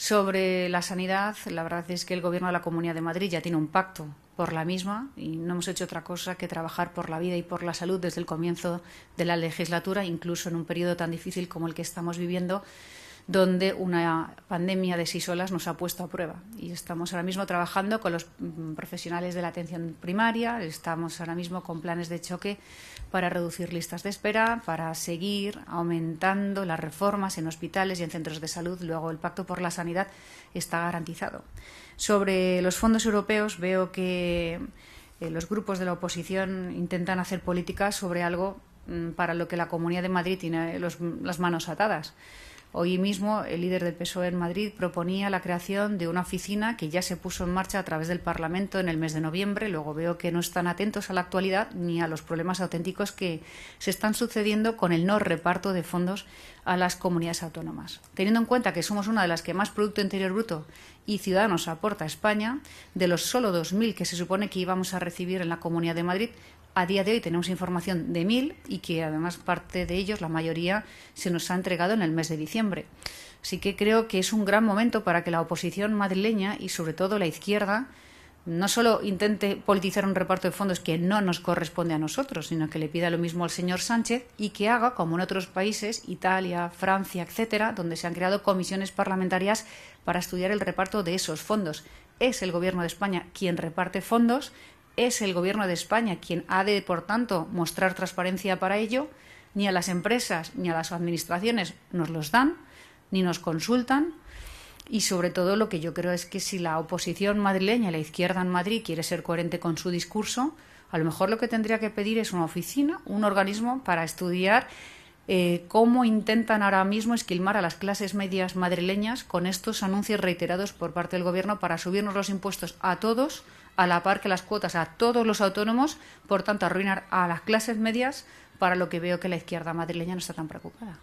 Sobre la sanidad, la verdad es que el Gobierno de la Comunidad de Madrid ya tiene un pacto por la misma y no hemos hecho otra cosa que trabajar por la vida y por la salud desde el comienzo de la legislatura, incluso en un periodo tan difícil como el que estamos viviendo donde una pandemia de sí solas nos ha puesto a prueba. Y estamos ahora mismo trabajando con los mm, profesionales de la atención primaria, estamos ahora mismo con planes de choque para reducir listas de espera, para seguir aumentando las reformas en hospitales y en centros de salud. Luego, el Pacto por la Sanidad está garantizado. Sobre los fondos europeos, veo que eh, los grupos de la oposición intentan hacer política sobre algo mm, para lo que la Comunidad de Madrid tiene las manos atadas. Hoy mismo, el líder del PSOE en Madrid proponía la creación de una oficina que ya se puso en marcha a través del Parlamento en el mes de noviembre. Luego veo que no están atentos a la actualidad ni a los problemas auténticos que se están sucediendo con el no reparto de fondos a las comunidades autónomas. Teniendo en cuenta que somos una de las que más Producto Interior Bruto y Ciudadanos aporta a España, de los solo 2.000 que se supone que íbamos a recibir en la Comunidad de Madrid, a día de hoy tenemos información de mil y que además parte de ellos, la mayoría, se nos ha entregado en el mes de diciembre. Así que creo que es un gran momento para que la oposición madrileña y sobre todo la izquierda no solo intente politizar un reparto de fondos que no nos corresponde a nosotros, sino que le pida lo mismo al señor Sánchez y que haga como en otros países, Italia, Francia, etcétera, donde se han creado comisiones parlamentarias para estudiar el reparto de esos fondos. Es el gobierno de España quien reparte fondos es el Gobierno de España quien ha de, por tanto, mostrar transparencia para ello, ni a las empresas ni a las administraciones nos los dan, ni nos consultan. Y sobre todo lo que yo creo es que si la oposición madrileña, la izquierda en Madrid, quiere ser coherente con su discurso, a lo mejor lo que tendría que pedir es una oficina, un organismo para estudiar eh, cómo intentan ahora mismo esquilmar a las clases medias madrileñas con estos anuncios reiterados por parte del Gobierno para subirnos los impuestos a todos, a la par que las cuotas a todos los autónomos, por tanto arruinar a las clases medias para lo que veo que la izquierda madrileña no está tan preocupada.